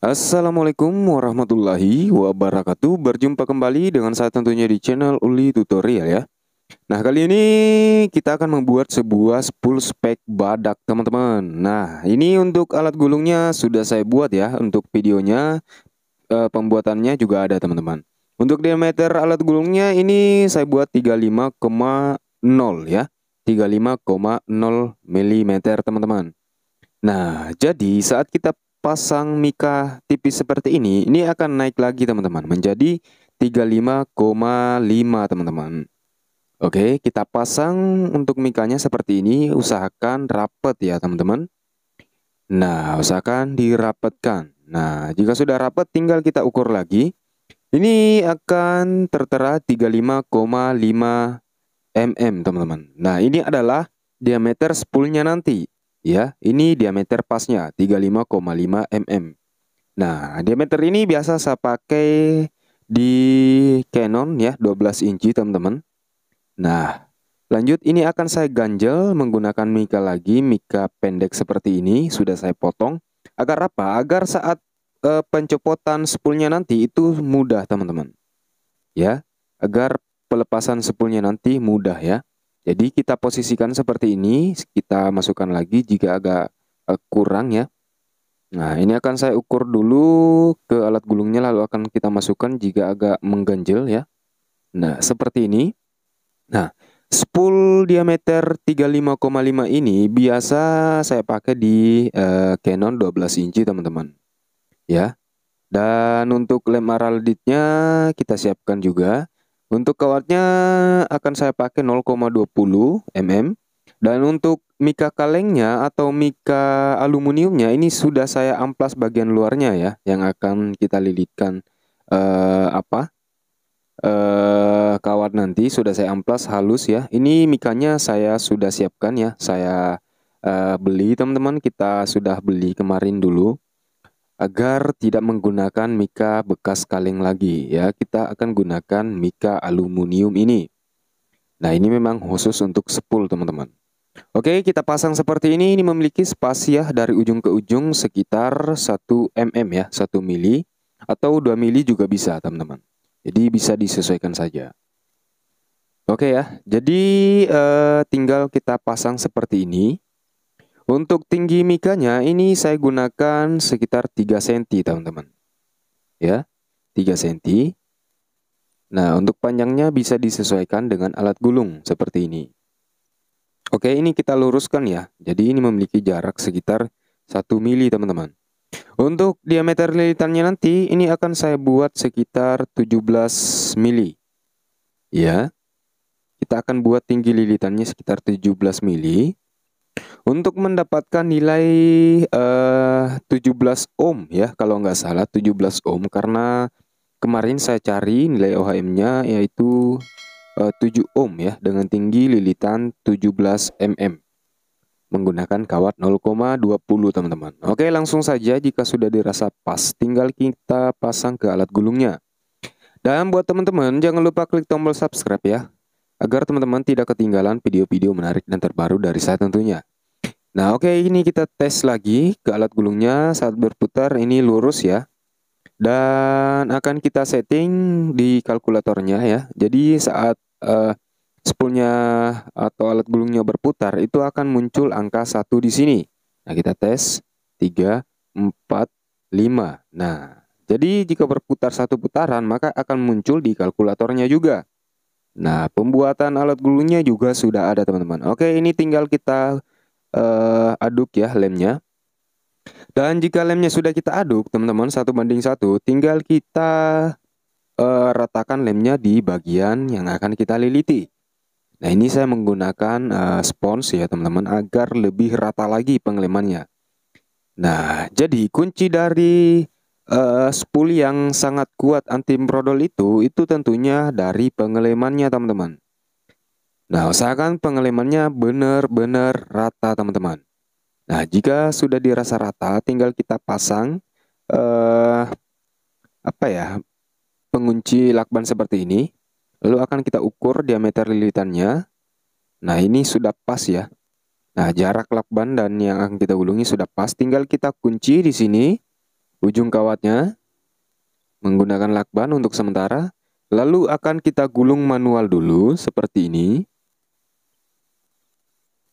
Assalamualaikum warahmatullahi wabarakatuh Berjumpa kembali dengan saya tentunya di channel Uli Tutorial ya Nah kali ini kita akan membuat sebuah spool spek badak teman-teman Nah ini untuk alat gulungnya sudah saya buat ya Untuk videonya e, pembuatannya juga ada teman-teman Untuk diameter alat gulungnya ini saya buat 35,0 ya 35,0 mm teman-teman Nah jadi saat kita pasang mika tipis seperti ini, ini akan naik lagi teman-teman menjadi 35,5 teman-teman. Oke, kita pasang untuk mikanya seperti ini, usahakan rapet ya teman-teman. Nah, usahakan dirapatkan. Nah, jika sudah rapat tinggal kita ukur lagi. Ini akan tertera 35,5 mm teman-teman. Nah, ini adalah diameter spoolnya nanti. Ya, ini diameter pasnya 35,5 mm. Nah, diameter ini biasa saya pakai di Canon ya, 12 inci teman-teman. Nah, lanjut ini akan saya ganjel menggunakan mika lagi, mika pendek seperti ini sudah saya potong. Agar apa? Agar saat e, pencopotan spoolnya nanti itu mudah teman-teman. Ya, agar pelepasan spoolnya nanti mudah ya. Jadi kita posisikan seperti ini, kita masukkan lagi jika agak eh, kurang ya. Nah, ini akan saya ukur dulu ke alat gulungnya lalu akan kita masukkan jika agak mengganjel ya. Nah, seperti ini. Nah, spool diameter 35,5 ini biasa saya pakai di eh, Canon 12 inci teman-teman. Ya. Dan untuk lem aralditnya kita siapkan juga. Untuk kawatnya akan saya pakai 0,20 mm dan untuk mika kalengnya atau mika aluminiumnya ini sudah saya amplas bagian luarnya ya yang akan kita lilitkan eh, apa uh, kawat nanti sudah saya amplas halus ya. Ini mikanya saya sudah siapkan ya, saya uh, beli teman-teman kita sudah beli kemarin dulu agar tidak menggunakan mika bekas kaleng lagi ya kita akan gunakan mika aluminium ini nah ini memang khusus untuk sepul teman-teman Oke kita pasang seperti ini ini memiliki spasi ya dari ujung ke ujung sekitar 1 mm ya 1 mili atau 2 mili juga bisa teman-teman jadi bisa disesuaikan saja Oke ya jadi eh, tinggal kita pasang seperti ini untuk tinggi mikanya ini saya gunakan sekitar 3 cm teman-teman. Ya, 3 cm. Nah, untuk panjangnya bisa disesuaikan dengan alat gulung seperti ini. Oke, ini kita luruskan ya. Jadi ini memiliki jarak sekitar 1 mili teman-teman. Untuk diameter lilitannya nanti ini akan saya buat sekitar 17 mili. Ya. Kita akan buat tinggi lilitannya sekitar 17 mili. Untuk mendapatkan nilai eh, uh, 17 ohm ya kalau nggak salah 17 ohm karena kemarin saya cari nilai OHM-nya yaitu eh, uh, 7 ohm ya dengan tinggi lilitan 17 mm menggunakan kawat 0,20 teman-teman. Oke langsung saja jika sudah dirasa pas tinggal kita pasang ke alat gulungnya. Dan buat teman-teman jangan lupa klik tombol subscribe ya agar teman-teman tidak ketinggalan video-video menarik dan terbaru dari saya tentunya. Nah oke okay, ini kita tes lagi ke alat gulungnya saat berputar ini lurus ya. Dan akan kita setting di kalkulatornya ya. Jadi saat uh, spoolnya atau alat gulungnya berputar itu akan muncul angka 1 di sini. Nah kita tes 3, 4, 5. Nah jadi jika berputar satu putaran maka akan muncul di kalkulatornya juga. Nah, pembuatan alat gulungnya juga sudah ada, teman-teman. Oke, ini tinggal kita uh, aduk ya lemnya. Dan jika lemnya sudah kita aduk, teman-teman, satu banding satu, tinggal kita uh, ratakan lemnya di bagian yang akan kita liliti. Nah, ini saya menggunakan uh, spons ya, teman-teman, agar lebih rata lagi penglemannya. Nah, jadi kunci dari uh, spool yang sangat kuat anti brodol itu itu tentunya dari pengelemannya teman-teman. Nah, usahakan pengelemannya benar-benar rata teman-teman. Nah, jika sudah dirasa rata, tinggal kita pasang uh, apa ya? pengunci lakban seperti ini. Lalu akan kita ukur diameter lilitannya. Nah, ini sudah pas ya. Nah, jarak lakban dan yang akan kita gulungi sudah pas. Tinggal kita kunci di sini ujung kawatnya menggunakan lakban untuk sementara, lalu akan kita gulung manual dulu seperti ini.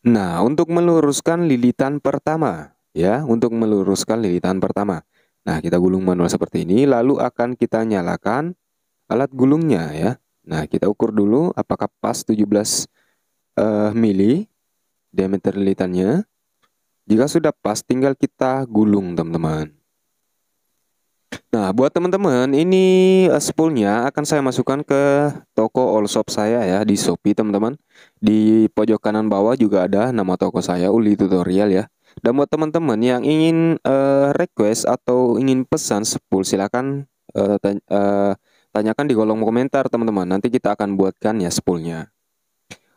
Nah, untuk meluruskan lilitan pertama, ya, untuk meluruskan lilitan pertama. Nah, kita gulung manual seperti ini, lalu akan kita nyalakan alat gulungnya, ya. Nah, kita ukur dulu apakah pas 17 uh, eh, mili diameter lilitannya. Jika sudah pas, tinggal kita gulung, teman-teman. Nah, buat teman-teman, ini eh, spoolnya akan saya masukkan ke toko all shop saya ya di Shopee, teman-teman. Di pojok kanan bawah juga ada nama toko saya Uli Tutorial ya. Dan buat teman-teman yang ingin uh, request atau ingin pesan spool silakan uh, eh, tanya, uh, tanyakan di kolom komentar, teman-teman. Nanti kita akan buatkan ya spoolnya.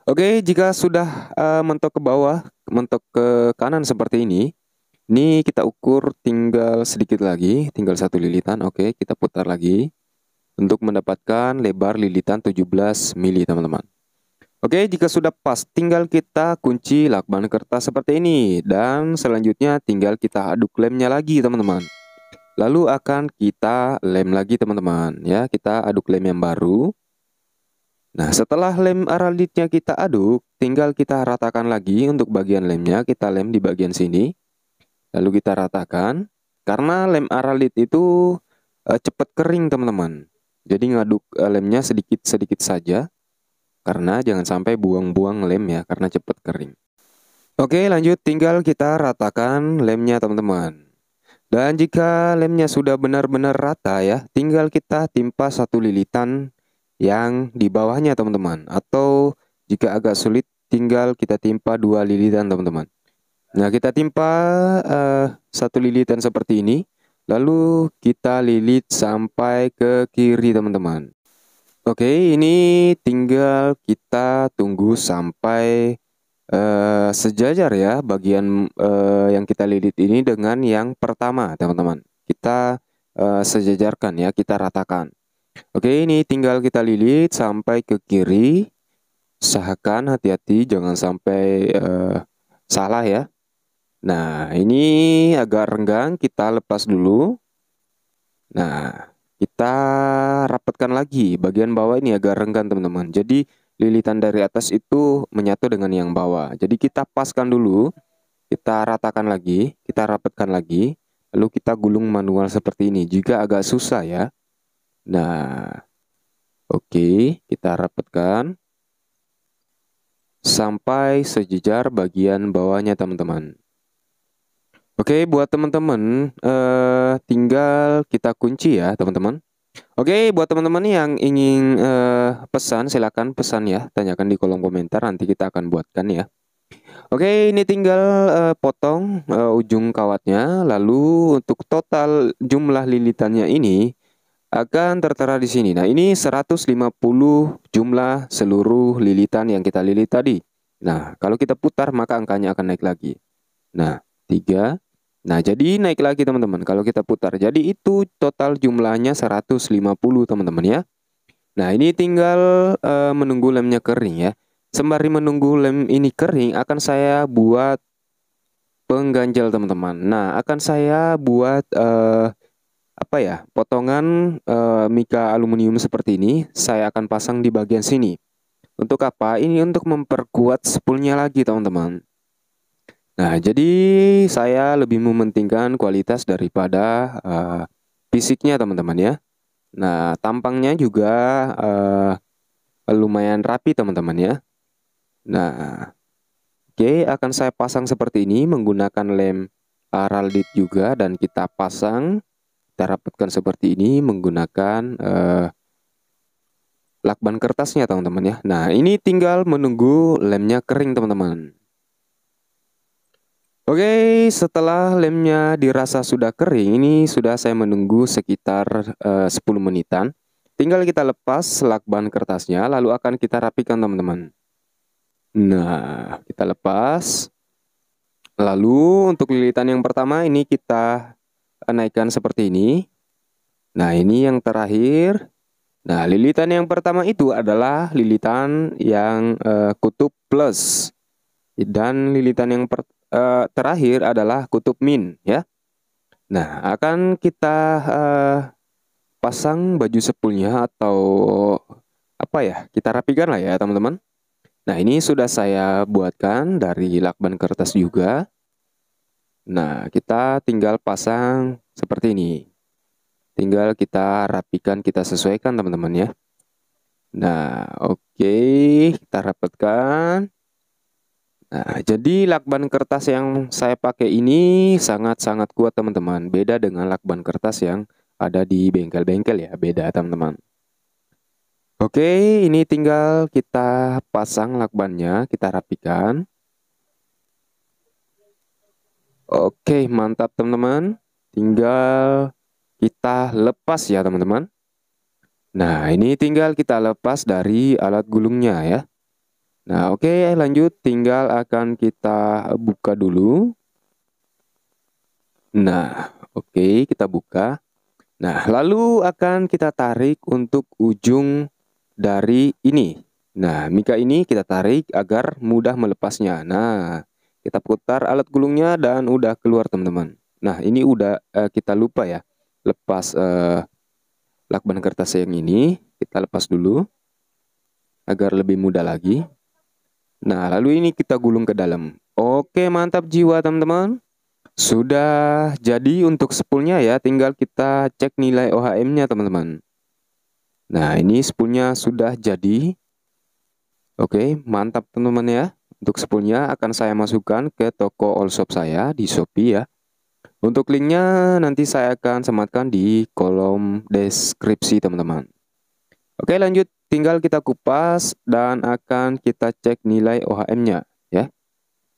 Oke, jika sudah uh, mentok ke bawah, mentok ke kanan seperti ini, ini kita ukur tinggal sedikit lagi, tinggal satu lilitan. Oke, kita putar lagi untuk mendapatkan lebar lilitan 17 mili, teman-teman. Oke, jika sudah pas, tinggal kita kunci lakban kertas seperti ini. Dan selanjutnya tinggal kita aduk lemnya lagi, teman-teman. Lalu akan kita lem lagi, teman-teman. Ya, kita aduk lem yang baru. Nah, setelah lem aralitnya kita aduk, tinggal kita ratakan lagi untuk bagian lemnya. Kita lem di bagian sini. Lalu kita ratakan. Karena lem aralit itu e, eh, cepat kering teman-teman. Jadi ngaduk e, lemnya sedikit-sedikit saja. Karena jangan sampai buang-buang lem ya, karena cepat kering. Oke lanjut, tinggal kita ratakan lemnya teman-teman. Dan jika lemnya sudah benar-benar rata ya, tinggal kita timpa satu lilitan yang di bawahnya teman-teman. Atau jika agak sulit, tinggal kita timpa dua lilitan teman-teman. Nah, kita timpa uh, satu lilitan seperti ini. Lalu kita lilit sampai ke kiri, teman-teman. Oke, ini tinggal kita tunggu sampai uh, sejajar ya bagian uh, yang kita lilit ini dengan yang pertama, teman-teman. Kita uh, sejajarkan ya, kita ratakan. Oke, ini tinggal kita lilit sampai ke kiri. Usahakan hati-hati jangan sampai uh, salah ya. Nah, ini agak renggang, kita lepas dulu. Nah, kita rapatkan lagi bagian bawah ini agak renggang, teman-teman. Jadi, lilitan dari atas itu menyatu dengan yang bawah. Jadi, kita paskan dulu, kita ratakan lagi, kita rapatkan lagi, lalu kita gulung manual seperti ini. Jika agak susah ya. Nah, oke, okay, kita rapatkan sampai sejajar bagian bawahnya, teman-teman. Oke, buat teman-teman, uh, tinggal kita kunci ya, teman-teman. Oke, buat teman-teman yang ingin uh, pesan, silakan pesan ya. Tanyakan di kolom komentar, nanti kita akan buatkan ya. Oke, ini tinggal uh, potong uh, ujung kawatnya. Lalu untuk total jumlah lilitannya ini akan tertera di sini. Nah, ini 150 jumlah seluruh lilitan yang kita lilit tadi. Nah, kalau kita putar maka angkanya akan naik lagi. Nah, 3 Nah, jadi naik lagi teman-teman kalau kita putar. Jadi itu total jumlahnya 150 teman-teman ya. Nah, ini tinggal uh, menunggu lemnya kering ya. Sembari menunggu lem ini kering akan saya buat pengganjal teman-teman. Nah, akan saya buat uh, apa ya? Potongan uh, mika aluminium seperti ini saya akan pasang di bagian sini. Untuk apa? Ini untuk memperkuat spoolnya lagi teman-teman. Nah, jadi saya lebih mementingkan kualitas daripada uh, fisiknya teman-teman ya. Nah, tampangnya juga uh, lumayan rapi teman-teman ya. Nah, oke okay, akan saya pasang seperti ini menggunakan lem Araldit juga dan kita pasang kita rapatkan seperti ini menggunakan uh, lakban kertasnya teman-teman ya. Nah, ini tinggal menunggu lemnya kering teman-teman. Oke, setelah lemnya dirasa sudah kering, ini sudah saya menunggu sekitar eh, uh, 10 menitan. Tinggal kita lepas lakban kertasnya, lalu akan kita rapikan teman-teman. Nah, kita lepas. Lalu untuk lilitan yang pertama ini kita eh, naikkan seperti ini. Nah, ini yang terakhir. Nah, lilitan yang pertama itu adalah lilitan yang uh, kutub plus. Dan lilitan yang pertama uh, terakhir adalah kutub min ya. Nah, akan kita uh, pasang baju sepulnya atau apa ya? Kita rapikan lah ya, teman-teman. Nah, ini sudah saya buatkan dari lakban kertas juga. Nah, kita tinggal pasang seperti ini. Tinggal kita rapikan, kita sesuaikan teman-teman ya. Nah, oke, okay. kita rapatkan. Nah, jadi lakban kertas yang saya pakai ini sangat-sangat kuat teman-teman. Beda dengan lakban kertas yang ada di bengkel-bengkel ya, beda teman-teman. Oke, ini tinggal kita pasang lakbannya, kita rapikan. Oke, mantap teman-teman. Tinggal kita lepas ya teman-teman. Nah, ini tinggal kita lepas dari alat gulungnya ya. Nah, oke okay, eh, lanjut tinggal akan kita buka dulu. Nah, oke okay, kita buka. Nah, lalu akan kita tarik untuk ujung dari ini. Nah, mika ini kita tarik agar mudah melepasnya. Nah, kita putar alat gulungnya dan udah keluar teman-teman. Nah, ini udah eh, kita lupa ya. Lepas eh, lakban kertas yang ini, kita lepas dulu agar lebih mudah lagi. Nah, lalu ini kita gulung ke dalam. Oke, mantap jiwa teman-teman. Sudah jadi untuk spoolnya ya, tinggal kita cek nilai OHM-nya teman-teman. Nah, ini spoolnya sudah jadi. Oke, mantap teman-teman ya. Untuk spoolnya akan saya masukkan ke toko all saya di Shopee ya. Untuk linknya nanti saya akan sematkan di kolom deskripsi teman-teman. Oke lanjut Tinggal kita kupas dan akan kita cek nilai OHM-nya ya.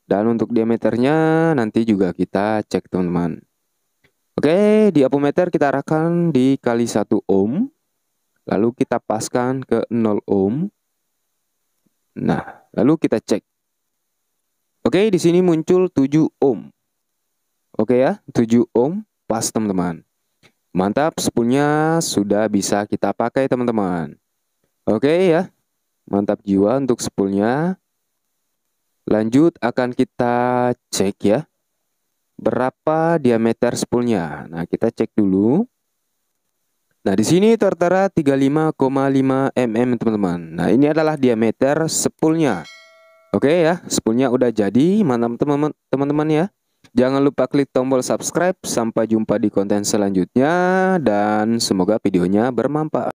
Dan untuk diameternya nanti juga kita cek teman-teman. Oke, di apometer kita arahkan di kali 1 ohm. Lalu kita paskan ke 0 ohm. Nah, lalu kita cek. Oke, di sini muncul 7 ohm. Oke ya, 7 ohm pas teman-teman. Mantap, sepunya sudah bisa kita pakai teman-teman. Oke okay, ya, mantap jiwa untuk spoolnya. Lanjut akan kita cek ya, berapa diameter spoolnya. Nah kita cek dulu. Nah di sini tertera 35,5 mm teman-teman. Nah ini adalah diameter spoolnya. Oke okay, ya, spoolnya udah jadi, mantap teman-teman ya. Jangan lupa klik tombol subscribe. Sampai jumpa di konten selanjutnya, dan semoga videonya bermanfaat.